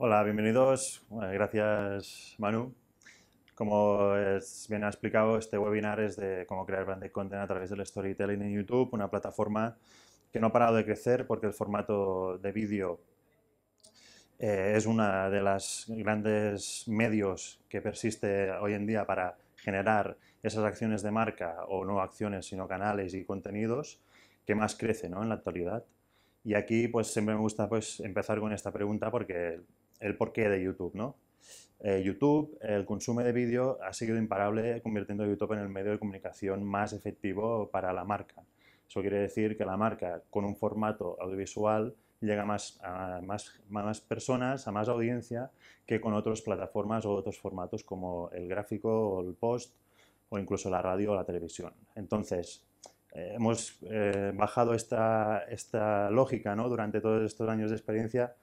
Hola, bienvenidos. gracias, Manu. Como bien ha explicado, este webinar es de cómo crear brand content a través del storytelling en YouTube, una plataforma que no ha parado de crecer porque el formato de vídeo eh, es una de las grandes medios que persiste hoy en día para generar esas acciones de marca o no acciones sino canales y contenidos que más crece en la actualidad. Y aquí pues siempre me gusta pues empezar con esta pregunta porque el porqué de YouTube, ¿no? Eh, YouTube, el consumo de vídeo ha seguido imparable convirtiendo a YouTube en el medio de comunicación más efectivo para la marca. Eso quiere decir que la marca con un formato audiovisual llega más, a más, más personas, a más audiencia que con otras plataformas o otros formatos como el gráfico o el post o incluso la radio o la televisión. Entonces, eh, hemos eh, bajado esta, esta lógica ¿no? durante todos estos años de experiencia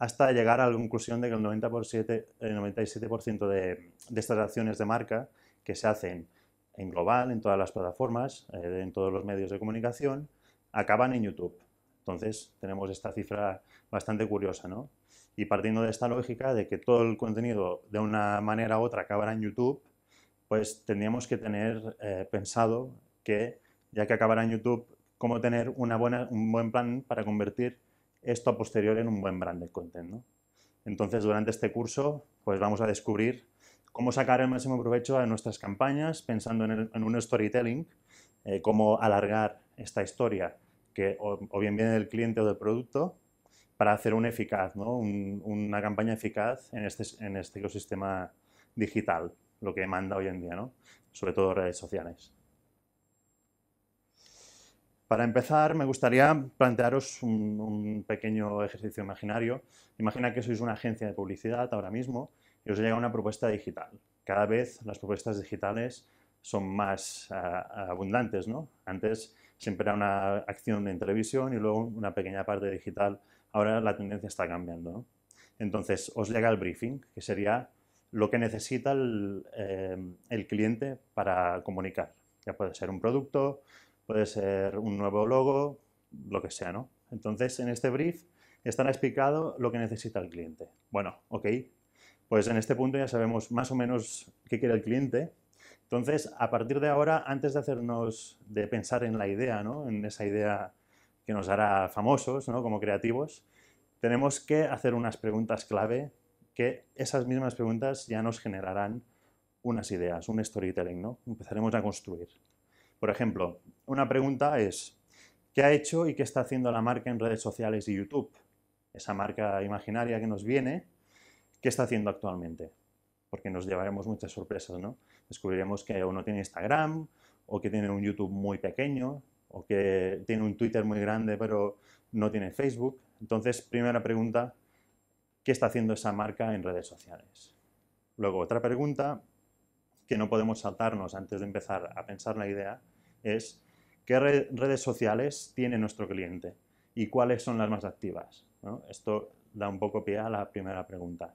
hasta llegar a la conclusión de que el, 97% de, estas acciones de marca que se hacen en global, en todas las plataformas, eh, en todos los medios de comunicación, acaban en YouTube. Entonces tenemos esta cifra bastante curiosa, ¿no? Y partiendo de esta lógica de que todo el contenido de una manera u otra acabará en YouTube, pues tendríamos que tener eh, pensado que ya que acabará en YouTube, cómo tener una buena, un buen plan para convertir esto a posteriori en un buen branded content. Entonces, durante este curso, pues vamos a descubrir cómo sacar el máximo provecho a nuestras campañas, pensando en, un storytelling, eh, cómo alargar esta historia que o, bien viene del cliente o del producto para hacer eficaz, una campaña eficaz este, en este, ecosistema digital, lo que demanda hoy en día, sobre todo redes sociales. Para empezar, me gustaría plantearos un, pequeño ejercicio imaginario. Imagina que sois una agencia de publicidad ahora mismo y os llega una propuesta digital. Cada vez las propuestas digitales son más ah, abundantes, ¿no? Antes siempre era una acción en televisión y luego una pequeña parte digital. Ahora la tendencia está cambiando, Entonces, os llega el briefing, que sería lo que necesita el, eh, el cliente para comunicar. Ya puede ser un producto, puede ser un nuevo logo, lo que sea, ¿no? Entonces, en este brief estará explicado lo que necesita el cliente. Bueno, ok, pues en este punto ya sabemos más o menos qué quiere el cliente. Entonces, a partir de ahora, antes de hacernos, de pensar en la idea, ¿no? en esa idea que nos hará famosos ¿no? como creativos, tenemos que hacer unas preguntas clave que esas mismas preguntas ya nos generarán unas ideas, un storytelling, ¿no? Empezaremos a construir. Por ejemplo, una pregunta es, ¿qué ha hecho y qué está haciendo la marca en redes sociales y YouTube? Esa marca imaginaria que nos viene, ¿qué está haciendo actualmente? Porque nos llevaremos muchas sorpresas, ¿no? Descubriremos que uno tiene Instagram, o que tiene un YouTube muy pequeño, o que tiene un Twitter muy grande, pero no tiene Facebook. Entonces, primera pregunta, ¿qué está haciendo esa marca en redes sociales? Luego, otra pregunta que no podemos saltarnos antes de empezar a pensar la idea es qué redes sociales tiene nuestro cliente y cuáles son las más activas. Esto da un poco pie a la primera pregunta.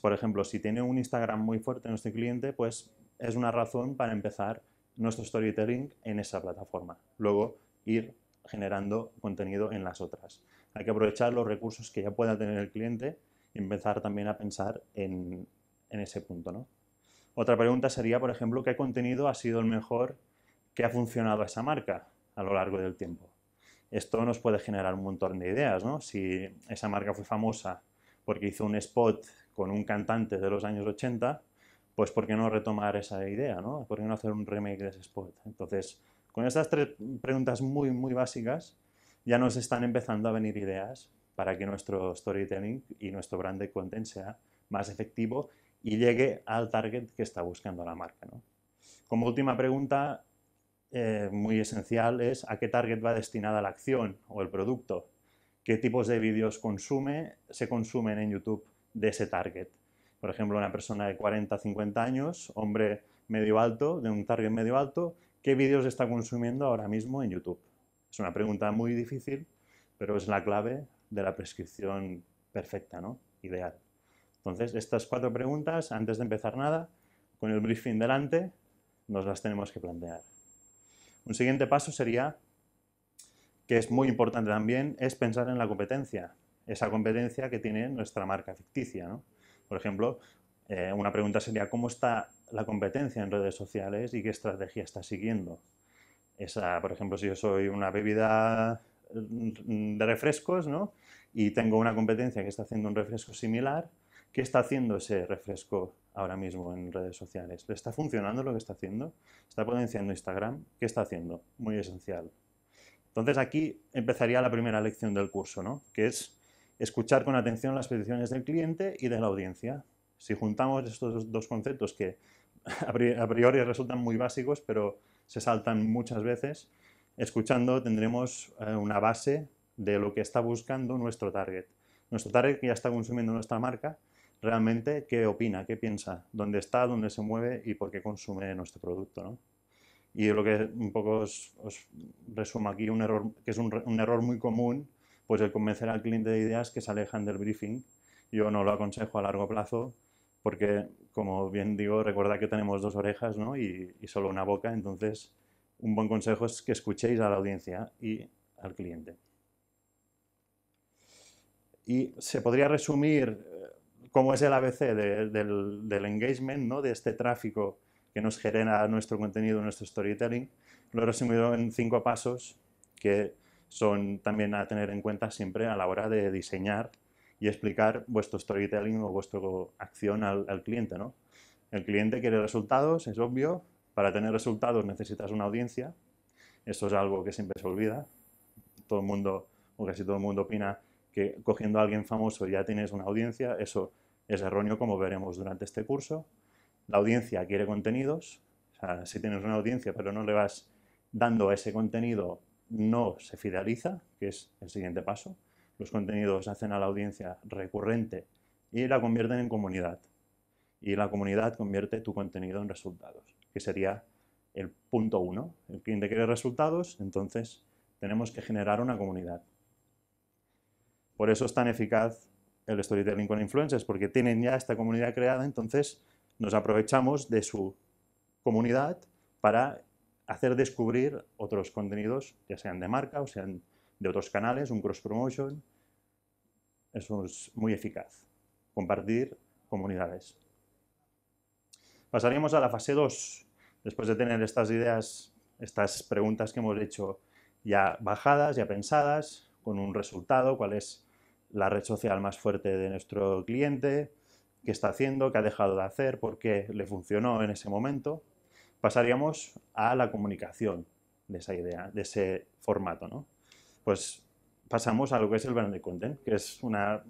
Por ejemplo, si tiene un Instagram muy fuerte nuestro cliente, pues es una razón para empezar nuestro storytelling en esa plataforma. Luego ir generando contenido en las otras. Hay que aprovechar los recursos que ya pueda tener el cliente y empezar también a pensar en, ese punto. Otra pregunta sería, por ejemplo, ¿qué contenido ha sido el mejor ¿Qué ha funcionado esa marca a lo largo del tiempo? Esto nos puede generar un montón de ideas, ¿no? Si esa marca fue famosa porque hizo un spot con un cantante de los años 80, pues ¿por qué no retomar esa idea, ¿no? ¿Por qué no hacer un remake de ese spot? Entonces, con estas tres preguntas muy, muy básicas, ya nos están empezando a venir ideas para que nuestro storytelling y nuestro brand content sea más efectivo y llegue al target que está buscando la marca. ¿no? Como última pregunta, eh, muy esencial es a qué target va destinada la acción o el producto, qué tipos de vídeos consume, se consumen en YouTube de ese target. Por ejemplo, una persona de 40, 50 años, hombre medio alto, de un target medio alto, ¿qué vídeos está consumiendo ahora mismo en YouTube? Es una pregunta muy difícil, pero es la clave de la prescripción perfecta, ¿no? Ideal. Entonces, estas cuatro preguntas, antes de empezar nada, con el briefing delante, nos las tenemos que plantear. Un siguiente paso sería, que es muy importante también, es pensar en la competencia, esa competencia que tiene nuestra marca ficticia. Por ejemplo, eh, una pregunta sería, ¿cómo está la competencia en redes sociales y qué estrategia está siguiendo? Esa, por ejemplo, si yo soy una bebida mm, de refrescos y tengo una competencia que está haciendo un refresco similar, ¿Qué está haciendo ese refresco ahora mismo en redes sociales? ¿Le está funcionando lo que está haciendo? ¿Está potenciando Instagram? ¿Qué está haciendo? Muy esencial. Entonces aquí empezaría la primera lección del curso, ¿no? que es escuchar con atención las peticiones del cliente y de la audiencia. Si juntamos estos dos conceptos que a priori resultan muy básicos, pero se saltan muchas veces, escuchando tendremos eh, una base de lo que está buscando nuestro target. Nuestro target que ya está consumiendo nuestra marca realmente qué opina, qué piensa, dónde está, dónde se mueve y por qué consume nuestro producto. ¿no? Y lo que un poco os, resumo aquí, un error, que es un, error muy común, pues el convencer al cliente de ideas que se alejan del briefing. Yo no lo aconsejo a largo plazo porque, como bien digo, recuerda que tenemos dos orejas ¿no? y, y solo una boca, entonces un buen consejo es que escuchéis a la audiencia y al cliente. Y se podría resumir cómo es el ABC del, engagement, ¿no? de este tráfico que nos genera nuestro contenido, nuestro storytelling, lo he resumido en cinco pasos que son también a tener en cuenta siempre a la hora de diseñar y explicar vuestro storytelling o vuestra acción al, al cliente. ¿no? El cliente quiere resultados, es obvio. Para tener resultados necesitas una audiencia. Eso es algo que siempre se olvida. Todo el mundo, o casi todo el mundo opina que cogiendo a alguien famoso ya tienes una audiencia. Eso es erróneo como veremos durante este curso. La audiencia quiere contenidos, si tienes una audiencia pero no le vas dando ese contenido, no se fideliza, que es el siguiente paso. Los contenidos hacen a la audiencia recurrente y la convierten en comunidad. Y la comunidad convierte tu contenido en resultados, que sería el punto uno. El cliente quiere resultados, entonces tenemos que generar una comunidad. Por eso es tan eficaz el storytelling con influencers, porque tienen ya esta comunidad creada, entonces nos aprovechamos de su comunidad para hacer descubrir otros contenidos, ya sean de marca o sean de otros canales, un cross promotion. Eso es muy eficaz, compartir comunidades. Pasaríamos a la fase 2, después de tener estas ideas, estas preguntas que hemos hecho ya bajadas, ya pensadas, con un resultado, cuál es la red social más fuerte de nuestro cliente, qué está haciendo, qué ha dejado de hacer, por qué le funcionó en ese momento. Pasaríamos a la comunicación de esa idea, de ese formato, ¿no? Pues pasamos a lo que es el branded content, que es una,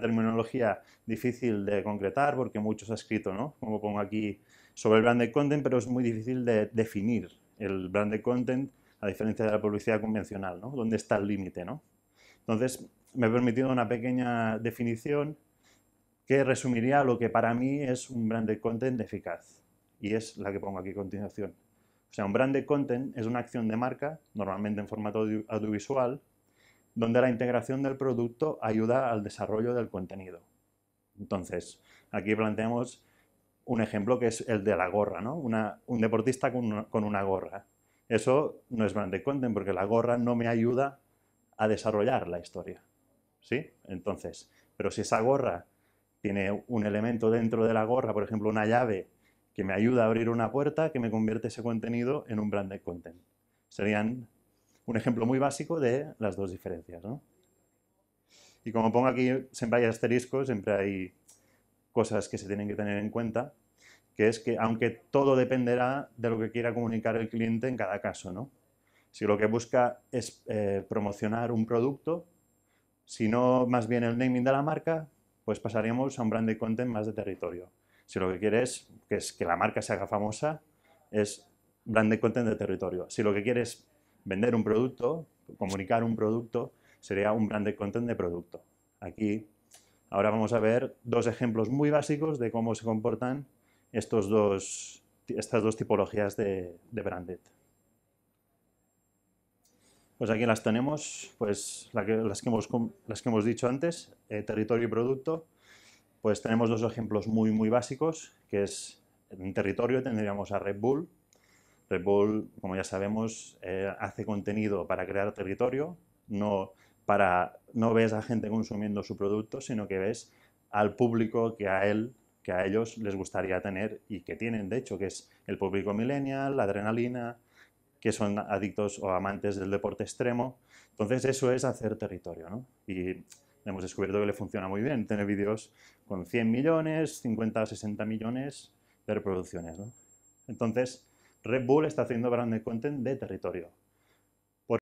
terminología difícil de concretar porque muchos ha escrito, ¿no? Como pongo aquí sobre el branded content, pero es muy difícil de definir el branded content a diferencia de la publicidad convencional, ¿no? ¿Dónde está el límite, no? Entonces, me he permitido una pequeña definición que resumiría lo que para mí es un branded content eficaz, y es la que pongo aquí a continuación. O sea, un branded content es una acción de marca, normalmente en formato audiovisual, donde la integración del producto ayuda al desarrollo del contenido. Entonces, aquí planteamos un ejemplo que es el de la gorra, ¿no? un deportista con una, gorra. Eso no es branded content porque la gorra no me ayuda a desarrollar la historia. ¿Sí? Entonces, pero si esa gorra tiene un elemento dentro de la gorra, por ejemplo, una llave que me ayuda a abrir una puerta, que me convierte ese contenido en un branded content. Serían un ejemplo muy básico de las dos diferencias. Y como pongo aquí, siempre hay asteriscos, siempre hay cosas que se tienen que tener en cuenta, que es que aunque todo dependerá de lo que quiera comunicar el cliente en cada caso, ¿no? Si lo que busca es eh, promocionar un producto, si no más bien el naming de la marca, pues pasaríamos a un branded content más de territorio. Si lo que quieres es que, es que la marca se haga famosa, es branded content de territorio. Si lo que quieres es vender un producto, comunicar un producto, sería un branded content de producto. Aquí ahora vamos a ver dos ejemplos muy básicos de cómo se comportan estas dos tipologías de, de branded. Pues aquí las tenemos, pues las, que hemos, las que hemos dicho antes, eh, territorio y producto. Pues tenemos dos ejemplos muy, muy básicos, que es en territorio tendríamos a Red Bull. Red Bull, como ya sabemos, eh, hace contenido para crear territorio, no, para, no ves a gente consumiendo su producto, sino que ves al público que a él, que a ellos les gustaría tener y que tienen, de hecho, que es el público millennial, la adrenalina, que son adictos o amantes del deporte extremo. Entonces eso es hacer territorio, Y hemos descubierto que le funciona muy bien tener vídeos con 100 millones, 50, 60 millones de reproducciones, ¿no? Entonces Red Bull está haciendo brand content de territorio.